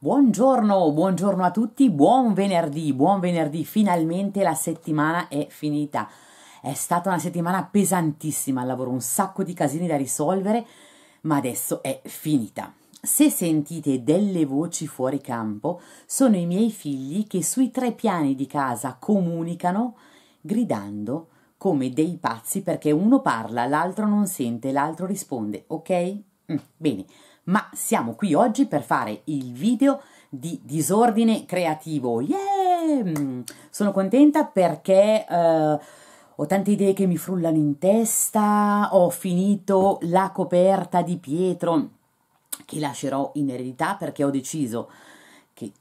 Buongiorno, buongiorno a tutti, buon venerdì, buon venerdì, finalmente la settimana è finita. È stata una settimana pesantissima al lavoro, un sacco di casini da risolvere, ma adesso è finita. Se sentite delle voci fuori campo, sono i miei figli che sui tre piani di casa comunicano gridando come dei pazzi perché uno parla, l'altro non sente, l'altro risponde, ok? Mm, bene ma siamo qui oggi per fare il video di disordine creativo. Yeah! Sono contenta perché eh, ho tante idee che mi frullano in testa, ho finito la coperta di Pietro che lascerò in eredità perché ho deciso che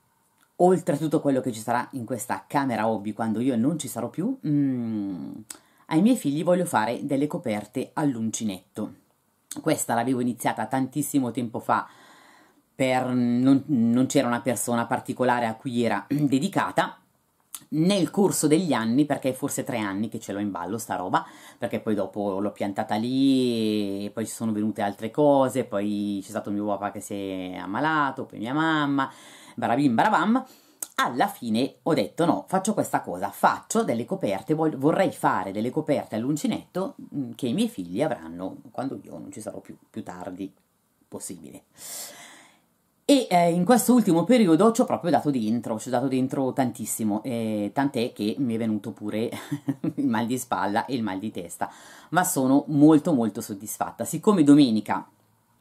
oltre a tutto quello che ci sarà in questa camera hobby quando io non ci sarò più, mm, ai miei figli voglio fare delle coperte all'uncinetto questa l'avevo iniziata tantissimo tempo fa, per, non, non c'era una persona particolare a cui era dedicata, nel corso degli anni, perché è forse tre anni che ce l'ho in ballo sta roba, perché poi dopo l'ho piantata lì, e poi ci sono venute altre cose, poi c'è stato mio papà che si è ammalato, poi mia mamma, barabim barabam, alla fine ho detto no, faccio questa cosa, faccio delle coperte, vorrei fare delle coperte all'uncinetto mm, che i miei figli avranno quando io non ci sarò più, più tardi possibile. E eh, in questo ultimo periodo ci ho proprio dato dentro, ci ho dato dentro tantissimo, eh, tant'è che mi è venuto pure il mal di spalla e il mal di testa, ma sono molto molto soddisfatta. Siccome domenica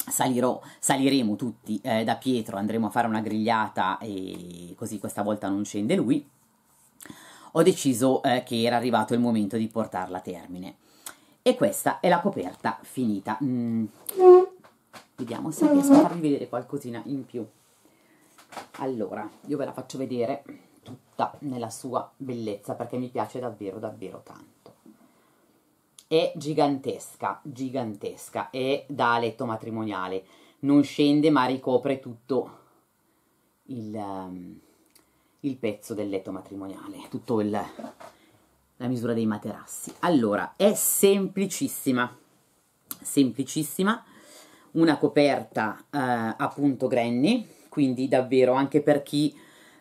Salirò, saliremo tutti eh, da Pietro, andremo a fare una grigliata e così questa volta non scende lui. Ho deciso eh, che era arrivato il momento di portarla a termine. E questa è la coperta finita. Mm. Vediamo se riesco a farvi vedere qualcosina in più. Allora, io ve la faccio vedere tutta nella sua bellezza perché mi piace davvero davvero tanto è gigantesca, gigantesca, è da letto matrimoniale, non scende ma ricopre tutto il, ehm, il pezzo del letto matrimoniale, tutto la misura dei materassi. Allora, è semplicissima, semplicissima, una coperta eh, appunto granny, quindi davvero anche per chi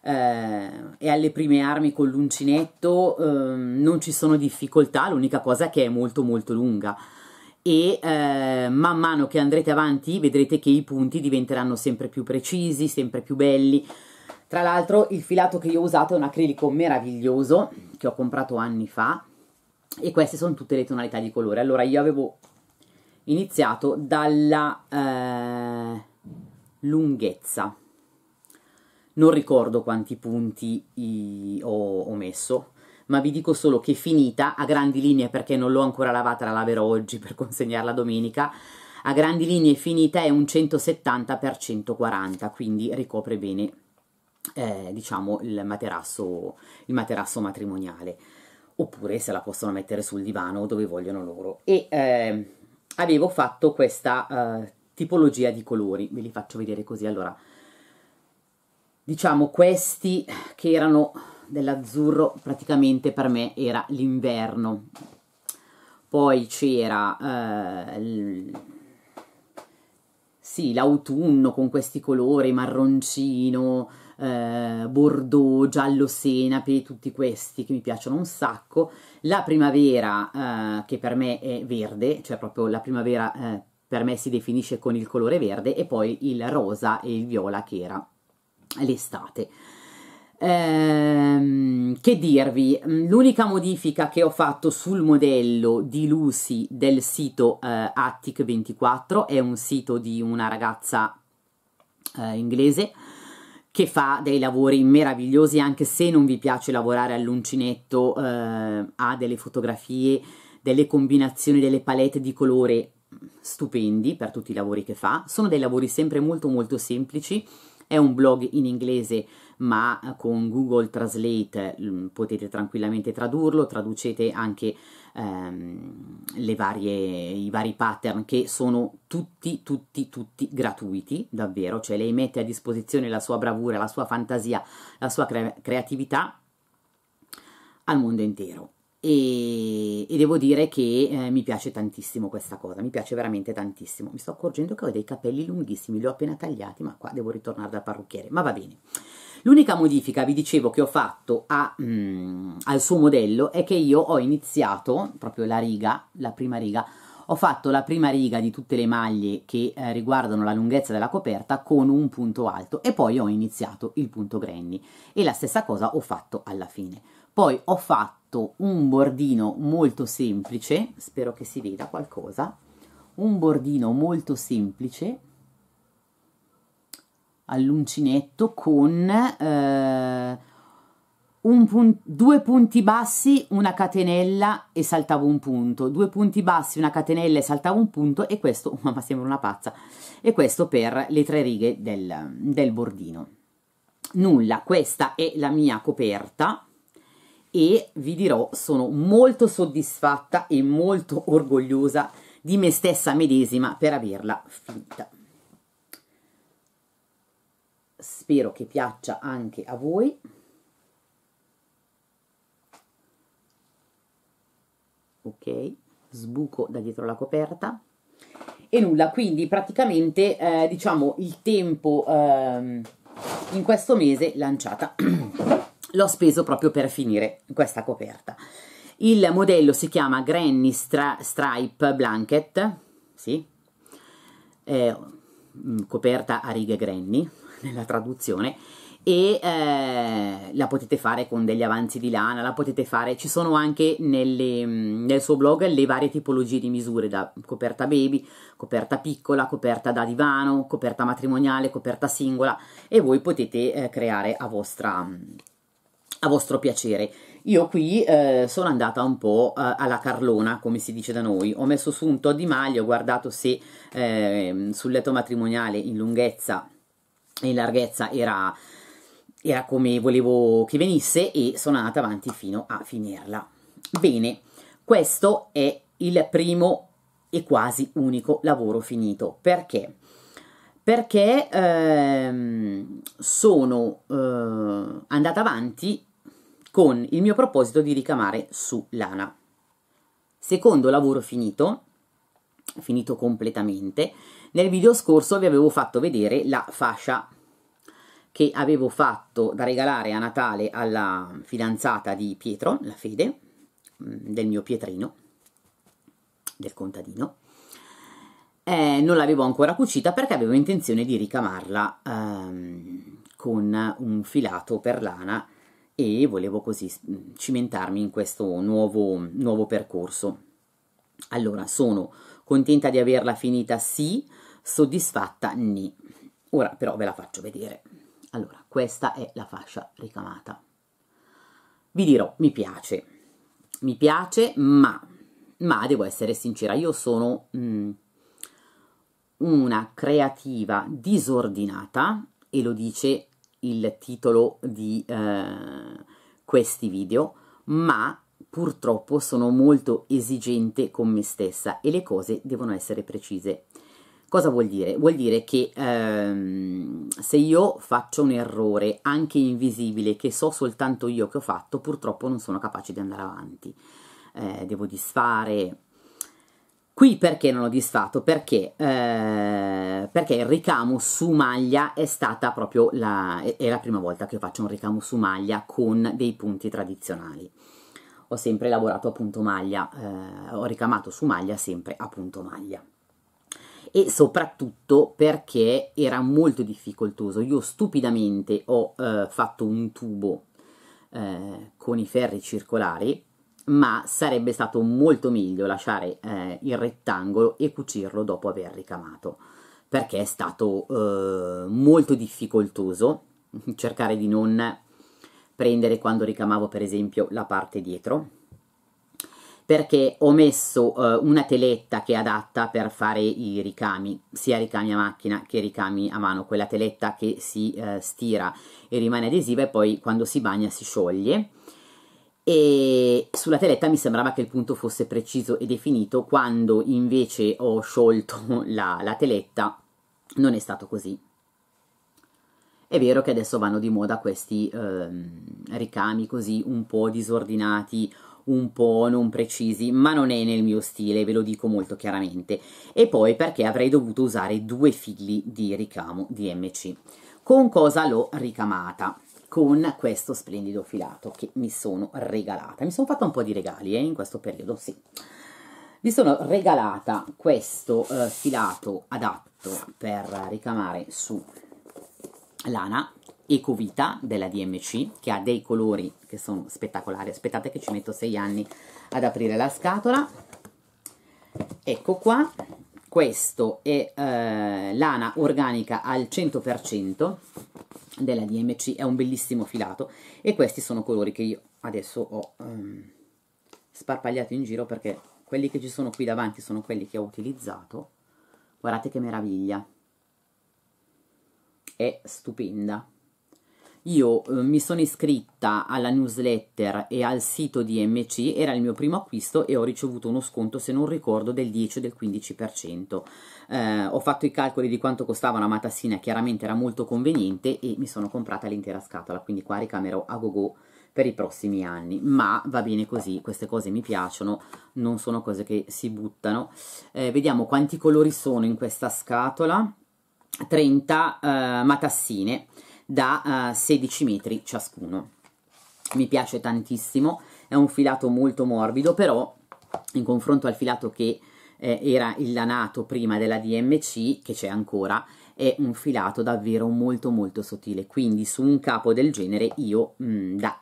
eh, è alle prime armi con l'uncinetto, eh, non ci sono difficoltà, l'unica cosa è che è molto molto lunga e eh, man mano che andrete avanti vedrete che i punti diventeranno sempre più precisi, sempre più belli. Tra l'altro il filato che io ho usato è un acrilico meraviglioso che ho comprato anni fa e queste sono tutte le tonalità di colore. Allora io avevo iniziato dalla eh, lunghezza non ricordo quanti punti i, ho, ho messo, ma vi dico solo che finita, a grandi linee perché non l'ho ancora lavata, la laverò oggi per consegnarla domenica, a grandi linee finita è un 170 x 140, quindi ricopre bene eh, diciamo il materasso, il materasso matrimoniale, oppure se la possono mettere sul divano dove vogliono loro. E eh, avevo fatto questa eh, tipologia di colori, ve li faccio vedere così allora diciamo questi che erano dell'azzurro praticamente per me era l'inverno poi c'era eh, sì, l'autunno con questi colori marroncino eh, bordeaux giallo senape tutti questi che mi piacciono un sacco la primavera eh, che per me è verde cioè proprio la primavera eh, per me si definisce con il colore verde e poi il rosa e il viola che era l'estate. Ehm, che dirvi, mm, l'unica modifica che ho fatto sul modello di Lucy del sito eh, Attic24 è un sito di una ragazza eh, inglese che fa dei lavori meravigliosi anche se non vi piace lavorare all'uncinetto, eh, ha delle fotografie, delle combinazioni, delle palette di colore stupendi per tutti i lavori che fa, sono dei lavori sempre molto molto semplici è un blog in inglese, ma eh, con Google Translate mm, potete tranquillamente tradurlo, traducete anche ehm, varie, i vari pattern che sono tutti, tutti, tutti gratuiti, davvero, cioè lei mette a disposizione la sua bravura, la sua fantasia, la sua cre- creatività al mondo intero e, e devo dire che eh, mi piace tantissimo questa cosa, mi piace veramente tantissimo. Mi sto accorgendo che ho dei capelli lunghissimi, li ho appena tagliati, ma qua devo ritornare dal parrucchiere, ma va bene. L'unica modifica, vi dicevo, che ho fatto a, mm, al suo modello è che io ho iniziato, proprio la riga, la prima riga, ho fatto la prima riga di tutte le maglie che eh, riguardano la lunghezza della coperta con un punto alto e poi ho iniziato il punto granny e la stessa cosa ho fatto alla fine. Poi ho fatto un bordino molto semplice, spero che si veda qualcosa, un bordino molto semplice all'uncinetto con... Eh, pun due punti bassi, una catenella e saltavo un punto, due punti bassi, una catenella e saltavo un punto e questo, ma sembra una pazza, e questo per le tre righe del, del bordino. Nulla, questa è la mia coperta e vi dirò sono molto soddisfatta e molto orgogliosa di me stessa medesima per averla finita. Spero che piaccia anche a voi. ok sbuco da dietro la coperta e nulla quindi praticamente eh, diciamo il tempo eh, in questo mese lanciata l'ho speso proprio per finire questa coperta il modello si chiama Granny Stra Stripe Blanket sì eh, coperta a righe Granny nella traduzione e eh, la potete fare con degli avanzi di lana, la potete fare, ci sono anche nelle, mm, nel suo blog le varie tipologie di misure, da coperta baby, coperta piccola, coperta da divano, coperta matrimoniale, coperta singola e voi potete eh, creare a, vostra, mm, a vostro piacere. Io qui eh, sono andata un po' eh, alla carlona, come si dice da noi. Ho messo su un tot di maglie, ho guardato se eh, sul letto matrimoniale in lunghezza e in larghezza era era come volevo che venisse e sono andata avanti fino a finirla. Bene, questo è il primo e quasi unico lavoro finito. Perché? Perché ehm, sono eh, andata avanti con il mio proposito di ricamare su lana. Secondo lavoro finito, finito completamente, nel video scorso vi avevo fatto vedere la fascia che avevo fatto da regalare a Natale alla fidanzata di Pietro, la Fede, mm, del mio Pietrino, del contadino. Eh, non l'avevo ancora cucita perché avevo intenzione di ricamarla ehm, con un filato per lana e volevo così mm, cimentarmi in questo nuovo, nuovo percorso. Allora, sono contenta di averla finita sì, soddisfatta ni. Ora però ve la faccio vedere. Allora, questa è la fascia ricamata. Vi dirò, mi piace, mi piace, ma, ma devo essere sincera, io sono mh, mm, una creativa disordinata e lo dice il titolo di eh, questi video, ma purtroppo sono molto esigente con me stessa e le cose devono essere precise. Cosa vuol dire? Vuol dire che ehm, se io faccio un errore, anche invisibile, che so soltanto io che ho fatto, purtroppo non sono capace di andare avanti. Eh, devo disfare. Qui perché non ho disfatto? Perché, eh, perché il ricamo su maglia è stata proprio la, è la prima volta che faccio un ricamo su maglia con dei punti tradizionali ho sempre lavorato a punto maglia, eh, ho ricamato su maglia sempre a punto maglia e soprattutto perché era molto difficoltoso. Io stupidamente ho eh, fatto un tubo eh, con i ferri circolari, ma sarebbe stato molto meglio lasciare eh, il rettangolo e cucirlo dopo aver ricamato, perché è stato eh, molto difficoltoso cercare di non prendere quando ricamavo per esempio la parte dietro perché ho messo eh, una teletta che è adatta per fare i ricami, sia ricami a macchina che ricami a mano, quella teletta che si eh, stira e rimane adesiva e poi quando si bagna si scioglie. E sulla teletta mi sembrava che il punto fosse preciso e definito, quando invece ho sciolto la, la teletta non è stato così. È vero che adesso vanno di moda questi eh, ricami così un po' disordinati un po' non precisi, ma non è nel mio stile, ve lo dico molto chiaramente. E poi perché avrei dovuto usare due fili di ricamo DMC. Con cosa l'ho ricamata? Con questo splendido filato che mi sono regalata. Mi sono fatta un po' di regali eh, in questo periodo, sì. Mi sono regalata questo eh, filato adatto per ricamare su lana Ecovita della DMC che ha dei colori che sono spettacolari aspettate che ci metto 6 anni ad aprire la scatola ecco qua questo è eh, lana organica al 100% della DMC è un bellissimo filato e questi sono colori che io adesso ho ehm, sparpagliato in giro perché quelli che ci sono qui davanti sono quelli che ho utilizzato guardate che meraviglia è stupenda io eh, mi sono iscritta alla newsletter e al sito di MC, era il mio primo acquisto e ho ricevuto uno sconto, se non ricordo, del 10 o del 15%. Eh, ho fatto i calcoli di quanto costava una matassina, chiaramente era molto conveniente e mi sono comprata l'intera scatola, quindi qua ricamerò a go go per i prossimi anni, ma va bene così, queste cose mi piacciono, non sono cose che si buttano. Eh, vediamo quanti colori sono in questa scatola, 30 eh, matassine da uh, eh, 16 metri ciascuno. Mi piace tantissimo, è un filato molto morbido, però in confronto al filato che eh, era il lanato prima della DMC, che c'è ancora, è un filato davvero molto molto sottile, quindi su un capo del genere io mh, mm, da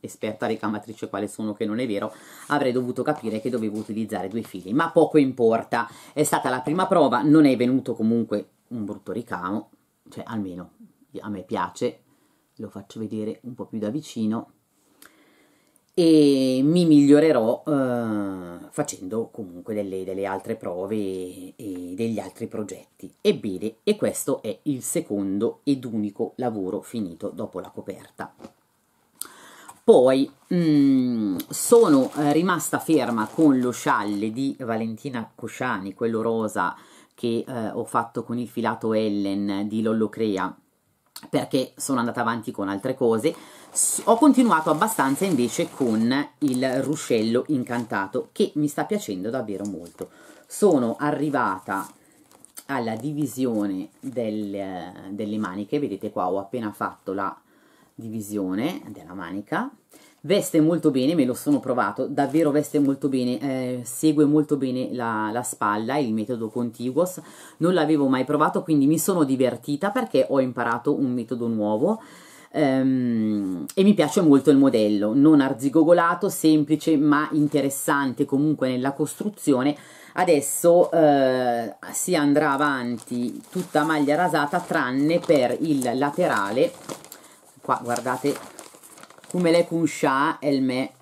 esperta ricamatrice quale sono che non è vero, avrei dovuto capire che dovevo utilizzare due fili, ma poco importa, è stata la prima prova, non è venuto comunque un brutto ricamo, cioè almeno a me piace, lo faccio vedere un po' più da vicino e mi migliorerò eh, facendo comunque delle, delle altre prove e, e, degli altri progetti. Ebbene, e questo è il secondo ed unico lavoro finito dopo la coperta. Poi mh, mm, sono eh, rimasta ferma con lo scialle di Valentina Cosciani, quello rosa che eh, ho fatto con il filato Ellen di Lollocrea perché sono andata avanti con altre cose ho continuato abbastanza invece con il ruscello incantato che mi sta piacendo davvero molto sono arrivata alla divisione del, delle maniche vedete qua ho appena fatto la divisione della manica Veste molto bene, me lo sono provato, davvero veste molto bene, eh, segue molto bene la, la spalla, il metodo contiguous, non l'avevo mai provato quindi mi sono divertita perché ho imparato un metodo nuovo Um, e mi piace molto il modello, non arzigogolato, semplice ma interessante comunque nella costruzione. Adesso uh, si andrà avanti tutta maglia rasata tranne per il laterale, qua guardate come Kumele Kunsha è il me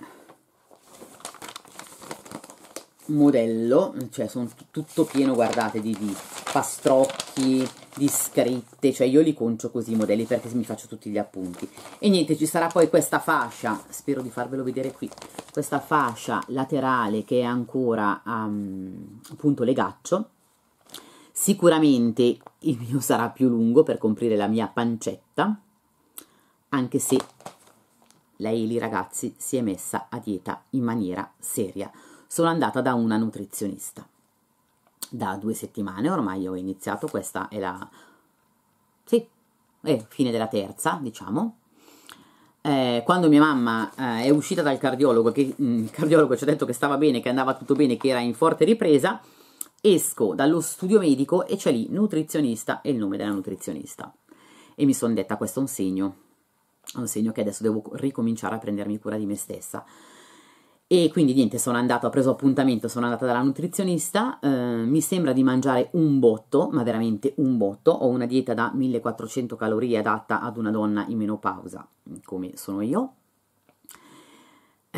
modello, cioè sono tutto pieno, guardate, di, di, pastrocchi, di scritte, cioè io li concio così i modelli perché mi faccio tutti gli appunti. E niente, ci sarà poi questa fascia, spero di farvelo vedere qui, questa fascia laterale che è ancora um, appunto legaccio. Sicuramente il mio sarà più lungo per comprire la mia pancetta, anche se Leili ragazzi si è messa a dieta in maniera seria. Sono andata da una nutrizionista. Da due settimane ormai ho iniziato, questa è la... Sì, è fine della terza, diciamo. Eh, quando mia mamma eh, è uscita dal cardiologo, che mh, mm, il cardiologo ci ha detto che stava bene, che andava tutto bene, che era in forte ripresa, esco dallo studio medico e c'è lì nutrizionista e il nome della nutrizionista. E mi sono detta questo è un segno, è un segno che adesso devo ricominciare a prendermi cura di me stessa. E quindi niente, sono andata, ho preso appuntamento, sono andata dalla nutrizionista, eh, mi sembra di mangiare un botto, ma veramente un botto, ho una dieta da 1400 calorie adatta ad una donna in menopausa, come sono io,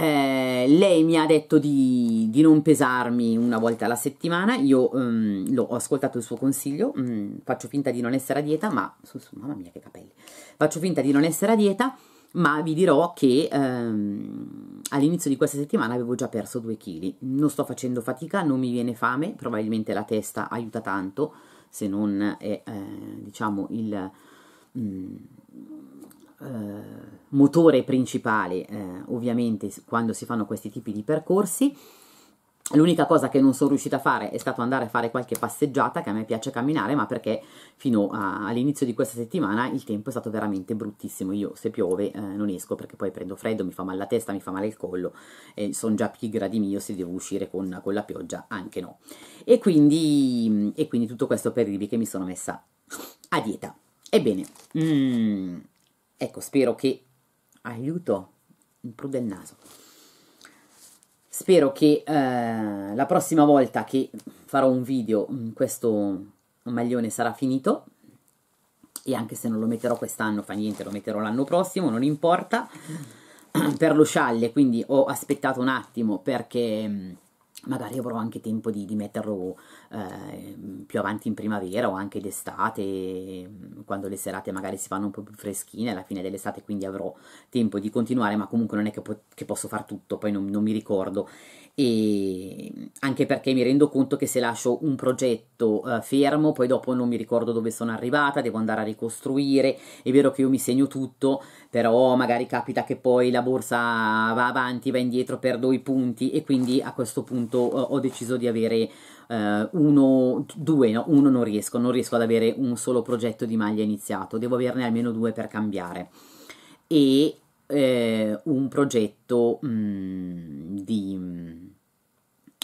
eh, lei mi ha detto di, di, non pesarmi una volta alla settimana, io ehm, lo, ho ascoltato il suo consiglio, mh, mm, faccio finta di non essere a dieta, ma su, su, mamma mia che capelli, faccio finta di non essere a dieta, ma vi dirò che ehm, all'inizio di questa settimana avevo già perso 2 kg, non sto facendo fatica, non mi viene fame, probabilmente la testa aiuta tanto, se non è eh, diciamo il... Mh, mm, eh, motore principale eh, ovviamente quando si fanno questi tipi di percorsi. L'unica cosa che non sono riuscita a fare è stato andare a fare qualche passeggiata, che a me piace camminare, ma perché fino all'inizio di questa settimana il tempo è stato veramente bruttissimo. Io se piove eh, non esco perché poi prendo freddo, mi fa male la testa, mi fa male il collo, eh, sono già pigra di mio se devo uscire con, con la pioggia, anche no. E quindi, e quindi, tutto questo per dirvi che mi sono messa a dieta. Ebbene, mm, ecco, spero che aiuto, un pru del naso. Spero che eh, la prossima volta che farò un video mm, questo maglione sarà finito e anche se non lo metterò quest'anno fa niente, lo metterò l'anno prossimo, non importa, per lo scialle, quindi ho aspettato un attimo perché mm, magari avrò anche tempo di, di metterlo eh, più avanti in primavera o anche d'estate, mm, quando le serate magari si fanno un po' più freschine, alla fine dell'estate quindi avrò tempo di continuare, ma comunque non è che, po che posso far tutto, poi non, non mi ricordo. E mm, anche perché mi rendo conto che se lascio un progetto eh, fermo, poi dopo non mi ricordo dove sono arrivata, devo andare a ricostruire, è vero che io mi segno tutto, però magari capita che poi la borsa va avanti, va indietro per due punti e quindi a questo punto eh, ho deciso di avere Uh, uno, due, no, uno non riesco, non riesco ad avere un solo progetto di maglia iniziato, devo averne almeno due per cambiare. E eh, un progetto mh, mm, di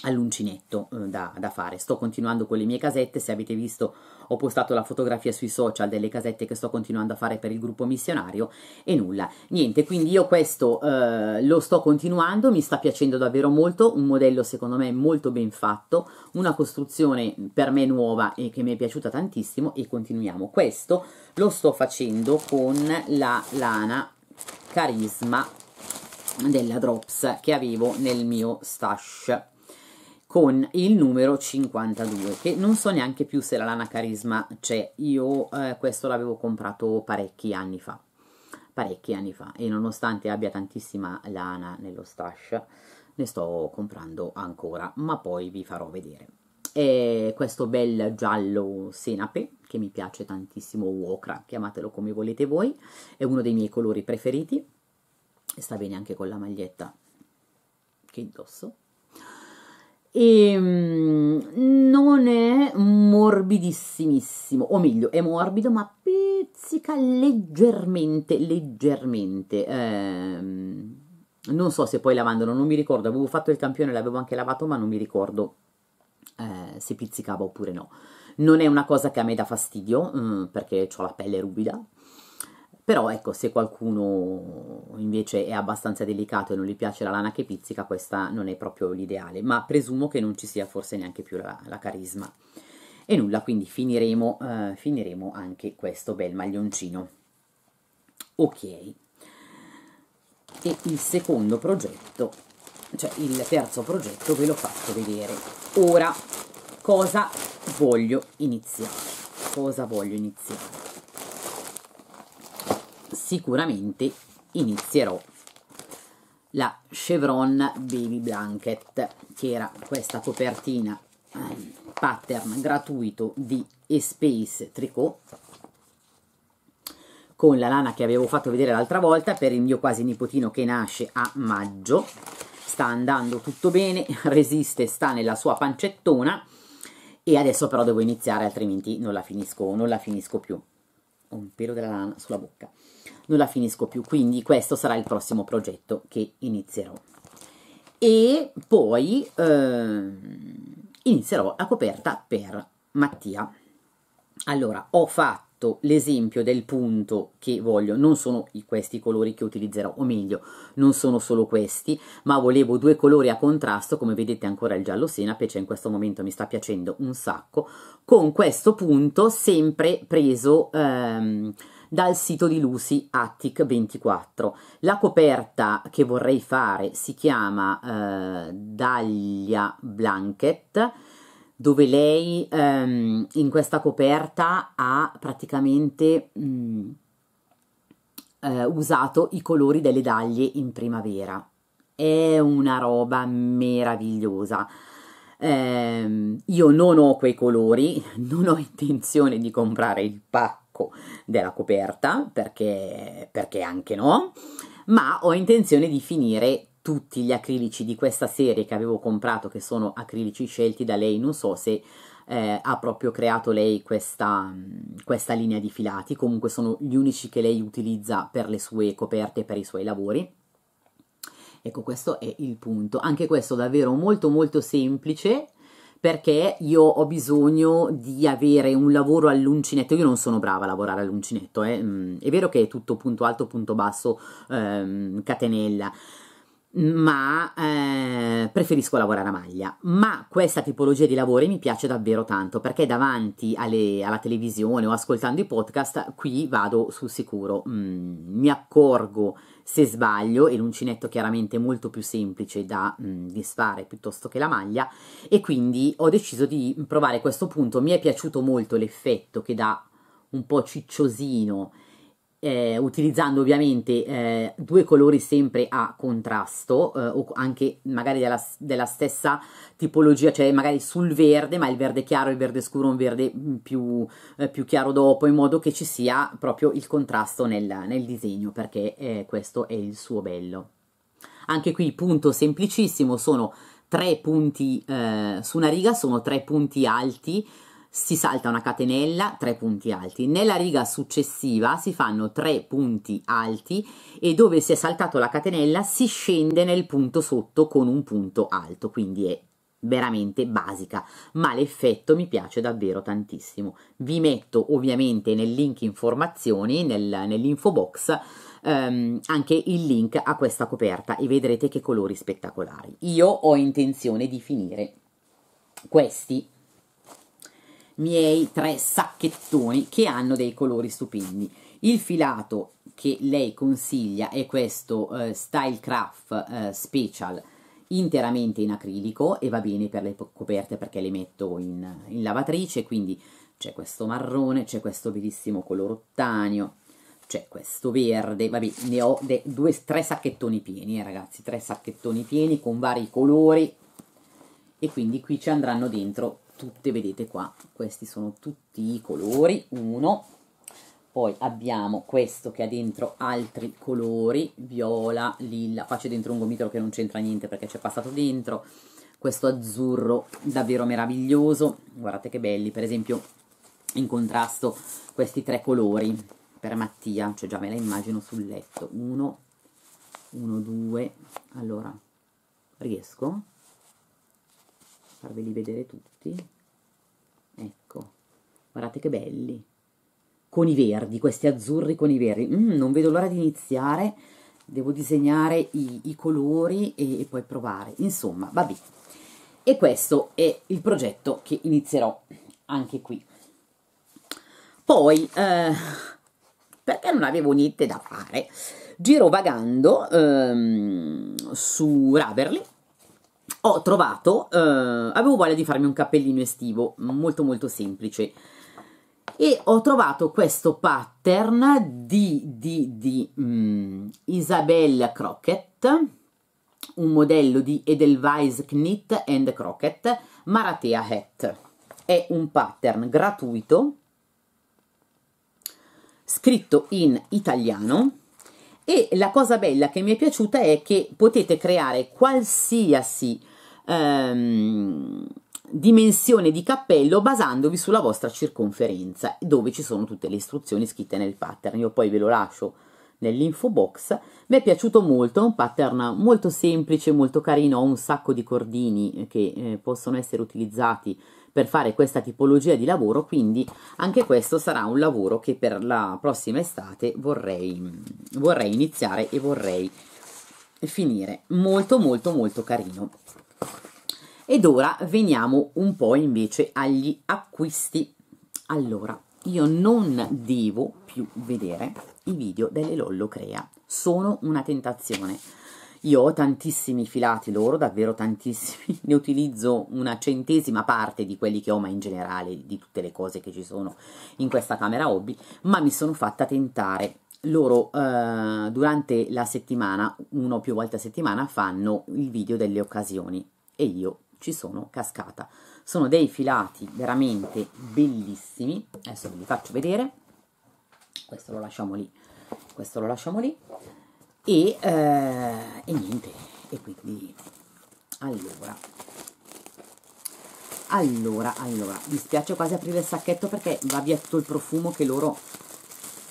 all'uncinetto eh, da, da, fare. Sto continuando con le mie casette, se avete visto ho postato la fotografia sui social delle casette che sto continuando a fare per il gruppo missionario e nulla. Niente, quindi io questo eh, lo sto continuando, mi sta piacendo davvero molto, un modello secondo me molto ben fatto, una costruzione per me nuova e che mi è piaciuta tantissimo e continuiamo. Questo lo sto facendo con la lana Carisma della Drops che avevo nel mio stash con il numero 52 che non so neanche più se la lana carisma c'è io eh, questo l'avevo comprato parecchi anni fa parecchi anni fa e nonostante abbia tantissima lana nello stash ne sto comprando ancora ma poi vi farò vedere è questo bel giallo senape che mi piace tantissimo ocra chiamatelo come volete voi è uno dei miei colori preferiti sta bene anche con la maglietta che indosso e ehm, non è morbidissimissimo, o meglio, è morbido ma pizzica leggermente, leggermente. Ehm, non so se poi lavandolo, non mi ricordo, avevo fatto il campione, l'avevo anche lavato, ma non mi ricordo eh, se pizzicava oppure no. Non è una cosa che a me dà fastidio, mh, eh, perché ho la pelle ruvida, però ecco, se qualcuno invece è abbastanza delicato e non gli piace la lana che pizzica, questa non è proprio l'ideale, ma presumo che non ci sia forse neanche più la, la carisma. E nulla, quindi finiremo, eh, finiremo anche questo bel maglioncino. Ok. E il secondo progetto, cioè il terzo progetto, ve l'ho fatto vedere. Ora, cosa voglio iniziare? Cosa voglio iniziare? sicuramente inizierò la Chevron Baby Blanket, che era questa copertina ehm, pattern gratuito di Espace Tricot con la lana che avevo fatto vedere l'altra volta per il mio quasi nipotino che nasce a maggio sta andando tutto bene, resiste, sta nella sua pancettona e adesso però devo iniziare altrimenti non la finisco, non la finisco più ho un pelo della lana sulla bocca non la finisco più, quindi questo sarà il prossimo progetto che inizierò. E poi eh, inizierò la coperta per Mattia. Allora, ho fatto l'esempio del punto che voglio, non sono questi i colori che utilizzerò, o meglio, non sono solo questi, ma volevo due colori a contrasto, come vedete ancora il giallo senape, cioè in questo momento mi sta piacendo un sacco, con questo punto sempre preso... Ehm, dal sito di Lucy Attic24. La coperta che vorrei fare si chiama eh, Daglia Blanket dove lei ehm, in questa coperta ha praticamente mh, mm, eh, usato i colori delle daglie in primavera. È una roba meravigliosa. Eh, io non ho quei colori, non ho intenzione di comprare il pack attacco della coperta, perché, perché anche no, ma ho intenzione di finire tutti gli acrilici di questa serie che avevo comprato, che sono acrilici scelti da lei, non so se eh, ha proprio creato lei questa, questa, linea di filati, comunque sono gli unici che lei utilizza per le sue coperte e per i suoi lavori. Ecco, questo è il punto. Anche questo davvero molto molto semplice, perché io ho bisogno di avere un lavoro all'uncinetto. Io non sono brava a lavorare all'uncinetto, eh. Mm, è vero che è tutto punto alto, punto basso, ehm, catenella, ma eh, preferisco lavorare a maglia. Ma questa tipologia di lavori mi piace davvero tanto perché davanti alle, alla televisione o ascoltando i podcast qui vado sul sicuro, mm, mi accorgo se sbaglio, e l'uncinetto chiaramente è molto più semplice da mh, mm, disfare piuttosto che la maglia, e quindi ho deciso di provare questo punto, mi è piaciuto molto l'effetto che dà un po' cicciosino eh, utilizzando ovviamente eh, due colori sempre a contrasto eh, o anche magari della, della, stessa tipologia, cioè magari sul verde, ma il verde chiaro, il verde scuro, un verde mm, più, eh, più chiaro dopo, in modo che ci sia proprio il contrasto nel, nel disegno, perché eh, questo è il suo bello. Anche qui punto semplicissimo, sono tre punti eh, su una riga, sono tre punti alti, si salta una catenella, tre punti alti. Nella riga successiva si fanno tre punti alti e dove si è saltato la catenella si scende nel punto sotto con un punto alto, quindi è veramente basica, ma l'effetto mi piace davvero tantissimo. Vi metto ovviamente nel link informazioni, nel, nell'info box, ehm, anche il link a questa coperta e vedrete che colori spettacolari. Io ho intenzione di finire questi miei tre sacchettoni che hanno dei colori stupendi. Il filato che lei consiglia è questo eh, Stylecraft eh, Special interamente in acrilico e va bene per le coperte perché le metto in, in lavatrice, quindi c'è questo marrone, c'è questo bellissimo color ottanio, c'è questo verde, vabbè ne ho due, tre sacchettoni pieni eh, ragazzi, tre sacchettoni pieni con vari colori e quindi qui ci andranno dentro tutte, vedete qua, questi sono tutti i colori, uno, poi abbiamo questo che ha dentro altri colori, viola, lilla, qua c'è dentro un gomitolo che non c'entra niente perché c'è passato dentro, questo azzurro davvero meraviglioso, guardate che belli, per esempio in contrasto questi tre colori per Mattia, cioè già me la immagino sul letto, uno, uno, due, allora riesco a farveli vedere tutti, Ecco, guardate che belli. Con i verdi, questi azzurri con i verdi. Mm, non vedo l'ora di iniziare. Devo disegnare i, i colori e, e poi provare. Insomma, va bene. E questo è il progetto che inizierò anche qui. Poi, eh, perché non avevo niente da fare, girovagando ehm, su Raverly ho trovato, eh, avevo voglia di farmi un cappellino estivo, molto molto semplice, e ho trovato questo pattern di, di, di um, mm, Isabel Crockett, un modello di Edelweiss Knit and Crockett Maratea Hat. È un pattern gratuito, scritto in italiano, e la cosa bella che mi è piaciuta è che potete creare qualsiasi ehm, dimensione di cappello basandovi sulla vostra circonferenza dove ci sono tutte le istruzioni scritte nel pattern. Io poi ve lo lascio nell'info box. Mi è piaciuto molto, è un pattern molto semplice, molto carino, ho un sacco di cordini eh, che eh, possono essere utilizzati per fare questa tipologia di lavoro, quindi anche questo sarà un lavoro che per la prossima estate vorrei, vorrei iniziare e vorrei finire. Molto molto molto carino. Ed ora veniamo un po' invece agli acquisti. Allora, io non devo più vedere i video delle Lollo Crea, sono una tentazione. Io ho tantissimi filati loro, davvero tantissimi, ne utilizzo una centesima parte di quelli che ho, ma in generale di tutte le cose che ci sono in questa camera hobby, ma mi sono fatta tentare loro eh, durante la settimana, uno o più volte a settimana, fanno il video delle occasioni e io ci sono cascata. Sono dei filati veramente bellissimi, adesso ve li faccio vedere, questo lo lasciamo lì, questo lo lasciamo lì e, eh, e niente, e quindi allora allora, allora, mi spiace quasi aprire il sacchetto perché va via tutto il profumo che loro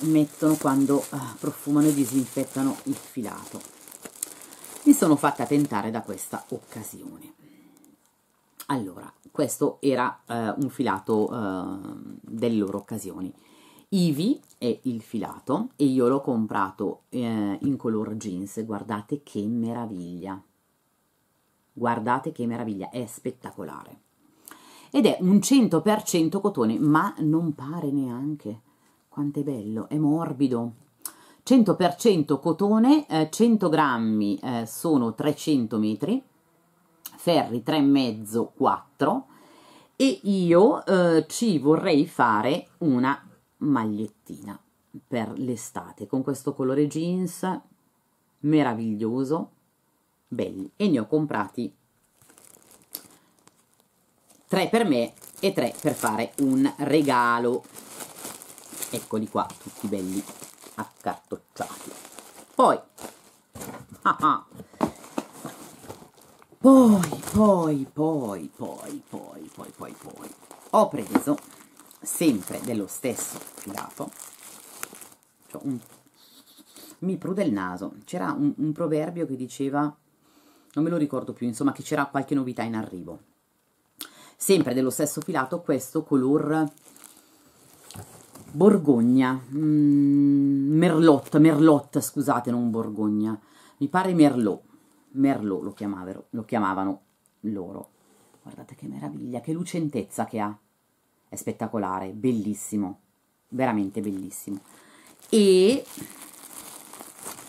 mettono quando eh, profumano e disinfettano il filato mi sono fatta tentare da questa occasione allora questo era eh, un filato eh, delle loro occasioni Ivi è il filato e io l'ho comprato eh, in color jeans guardate che meraviglia guardate che meraviglia è spettacolare ed è un 100% cotone ma non pare neanche quanto è bello, è morbido, 100% cotone, eh, 100 grammi eh, sono 300 metri, ferri 3,5 4 e io eh, ci vorrei fare una magliettina per l'estate con questo colore jeans meraviglioso, belli e ne ho comprati 3 per me e 3 per fare un regalo Eccoli qua, tutti belli accartocciati. Poi, ah ah. poi, poi, poi, poi, poi, poi, poi, poi, ho preso sempre dello stesso filato, cioè un... mi prude il naso, c'era un, un proverbio che diceva, non me lo ricordo più, insomma che c'era qualche novità in arrivo, sempre dello stesso filato questo color Borgogna, mm, Merlot, Merlot, scusate, non Borgogna, mi pare Merlot, Merlot lo, lo chiamavano loro. Guardate che meraviglia, che lucentezza che ha, è spettacolare, bellissimo, veramente bellissimo. E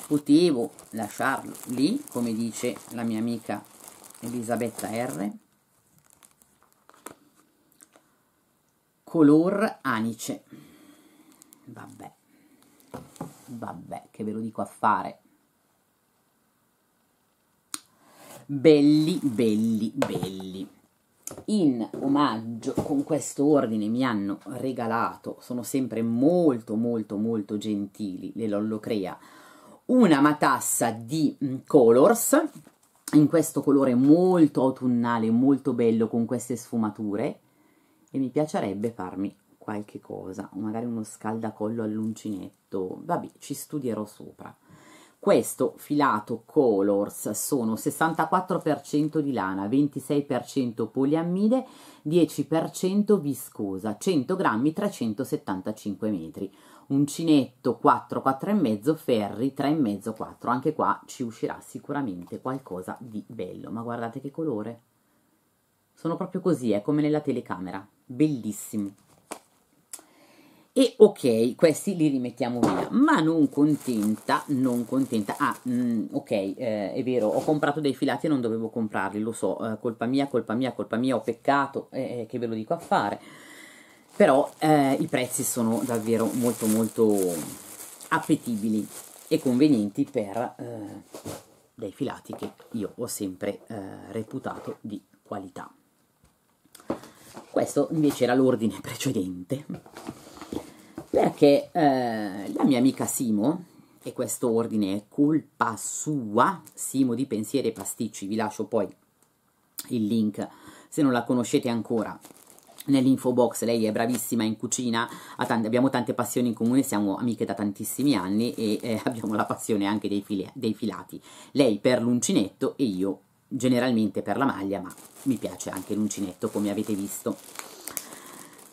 potevo lasciarlo lì, come dice la mia amica Elisabetta R. Color anice. Vabbè. Vabbè, che ve lo dico a fare. Belli, belli, belli. In omaggio con questo ordine mi hanno regalato, sono sempre molto molto molto gentili, le Lollo Crea, una matassa di mm, Colors, in questo colore molto autunnale, molto bello, con queste sfumature, e mi piacerebbe farmi qualche cosa, o magari uno scaldacollo all'uncinetto, vabbè, ci studierò sopra. Questo filato Colors sono 64% di lana, 26% poliammide, 10% viscosa, 100 grammi, 375 metri. Uncinetto 4, 4,5, ferri 3,5, 4. Anche qua ci uscirà sicuramente qualcosa di bello. Ma guardate che colore! Sono proprio così, è come nella telecamera. Bellissimo e ok, questi li rimettiamo via, ma non contenta, non contenta, ah mh, mm, ok, eh, è vero, ho comprato dei filati e non dovevo comprarli, lo so, eh, colpa mia, colpa mia, colpa mia, ho peccato, eh, eh che ve lo dico a fare, però eh, i prezzi sono davvero molto molto appetibili e convenienti per eh, dei filati che io ho sempre reputato di qualità. Questo invece era l'ordine precedente perché eh, la mia amica Simo, e questo ordine è colpa sua, Simo di Pensieri e Pasticci, vi lascio poi il link se non la conoscete ancora nell'info box, lei è bravissima in cucina, tante, abbiamo tante passioni in comune, siamo amiche da tantissimi anni e eh, abbiamo la passione anche dei, file, dei filati, lei per l'uncinetto e io generalmente per la maglia, ma mi piace anche l'uncinetto come avete visto.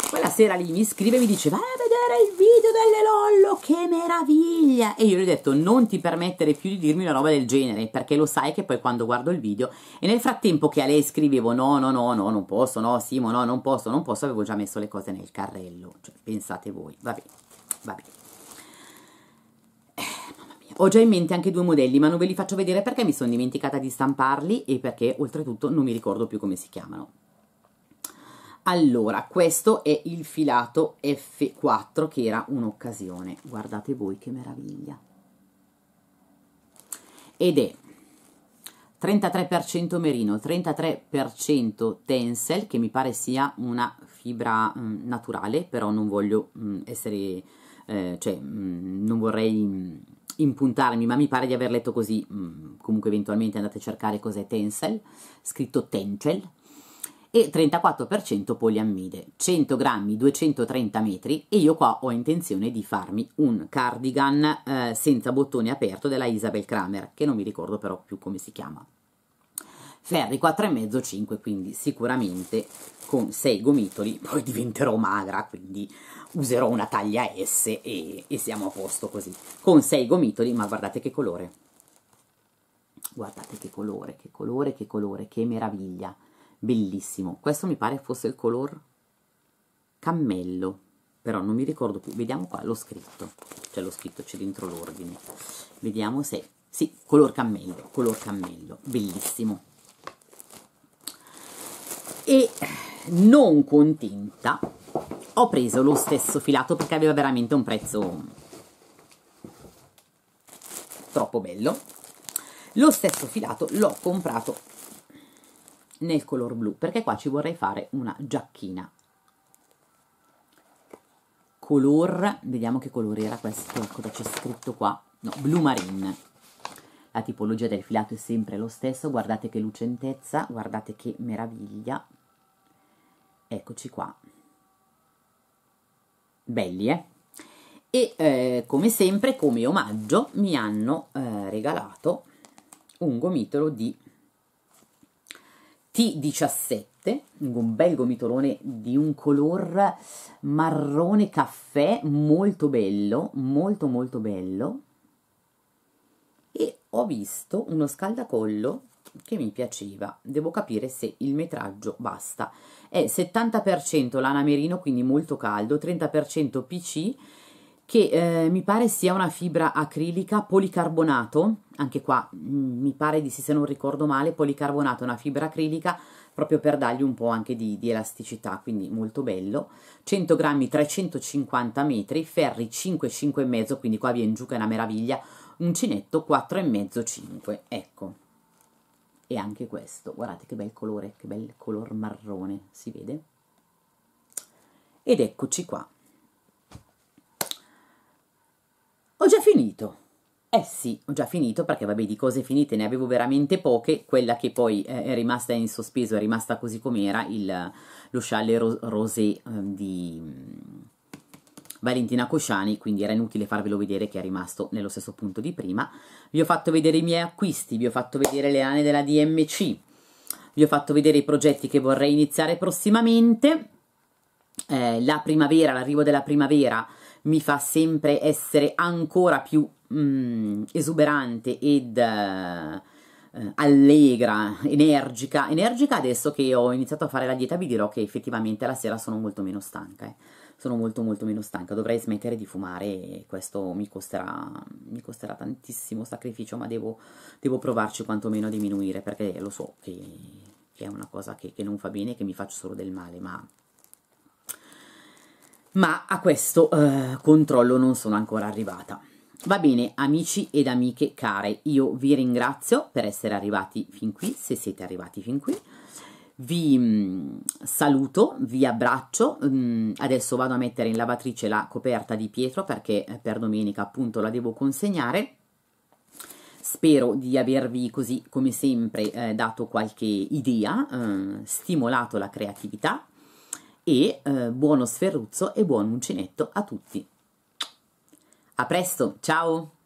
Quella sera lì mi scrive e mi dice, vabbè, era il video delle Lollo, che meraviglia! E io gli ho detto, non ti permettere più di dirmi una roba del genere, perché lo sai che poi quando guardo il video, e nel frattempo che a lei scrivevo, no, no, no, no, non posso, no, Simo, no, non posso, non posso, avevo già messo le cose nel carrello, cioè, pensate voi, va bene, va bene. Eh, ho già in mente anche due modelli, ma non ve li faccio vedere perché mi sono dimenticata di stamparli e perché oltretutto non mi ricordo più come si chiamano. Allora, questo è il filato F4 che era un'occasione. Guardate voi che meraviglia. Ed è 33% merino, 33% tensel, che mi pare sia una fibra mh, mm, naturale, però non voglio mh, mm, essere, eh, cioè mh, mm, non vorrei impuntarmi, ma mi pare di aver letto così, comunque eventualmente andate a cercare cos'è tensel, scritto tencel, e 34% poliammide, 100 grammi, 230 metri e io qua ho intenzione di farmi un cardigan eh, senza bottone aperto della Isabel Kramer, che non mi ricordo però più come si chiama. Ferri 4,5 5, quindi sicuramente con 6 gomitoli poi diventerò magra, quindi userò una taglia S e, e siamo a posto così. Con 6 gomitoli, ma guardate che colore, guardate che colore, che colore, che colore, che meraviglia bellissimo. Questo mi pare fosse il color cammello, però non mi ricordo più. Vediamo qua l'ho scritto, cioè l'ho scritto c'è dentro l'ordine. Vediamo se... Sì, color cammello, color cammello, bellissimo. E non contenta, ho preso lo stesso filato perché aveva veramente un prezzo troppo bello. Lo stesso filato l'ho comprato nel color blu perché qua ci vorrei fare una giacchina color vediamo che colore era questo cosa c'è scritto qua no blu marine la tipologia del filato è sempre lo stesso guardate che lucentezza guardate che meraviglia eccoci qua belli eh e eh, come sempre come omaggio mi hanno eh, regalato un gomitolo di T17, un bel gomitolone di un color marrone caffè, molto bello, molto molto bello. E ho visto uno scaldacollo che mi piaceva, devo capire se il metraggio basta. È 70% lana merino, quindi molto caldo, 30% PC che eh, mi pare sia una fibra acrilica policarbonato, anche qua mh, mm, mi pare di sì se non ricordo male, policarbonato è una fibra acrilica proprio per dargli un po' anche di, di elasticità, quindi molto bello, 100 grammi 350 metri, ferri 5, 5,5, quindi qua viene giù che è una meraviglia, uncinetto 4,5, 5, ecco, e anche questo, guardate che bel colore, che bel color marrone, si vede? Ed eccoci qua. Ho già finito. Eh sì, ho già finito perché vabbè di cose finite ne avevo veramente poche, quella che poi eh, è rimasta in sospeso, è rimasta così com'era, lo scialle ro- rosé eh, di mm, Valentina Cosciani, quindi era inutile farvelo vedere che è rimasto nello stesso punto di prima. Vi ho fatto vedere i miei acquisti, vi ho fatto vedere le lane della DMC, vi ho fatto vedere i progetti che vorrei iniziare prossimamente, eh, la primavera, l'arrivo della primavera mi fa sempre essere ancora più mm, esuberante ed uh, allegra, energica. Energica adesso che ho iniziato a fare la dieta vi dirò che effettivamente la sera sono molto meno stanca. Eh. Sono molto molto meno stanca, dovrei smettere di fumare e questo mi costerà, mi costerà tantissimo sacrificio, ma devo, devo provarci quantomeno a diminuire perché lo so che, che è una cosa che, che non fa bene e che mi faccio solo del male, ma ma a questo eh, controllo non sono ancora arrivata. Va bene, amici ed amiche care, io vi ringrazio per essere arrivati fin qui, se siete arrivati fin qui. Vi mm, saluto, vi abbraccio, mm, adesso vado a mettere in lavatrice la coperta di Pietro perché eh, per domenica appunto la devo consegnare. Spero di avervi così come sempre eh, dato qualche idea, eh, stimolato la creatività e eh, buono sferruzzo e buon uncinetto a tutti. A presto, ciao!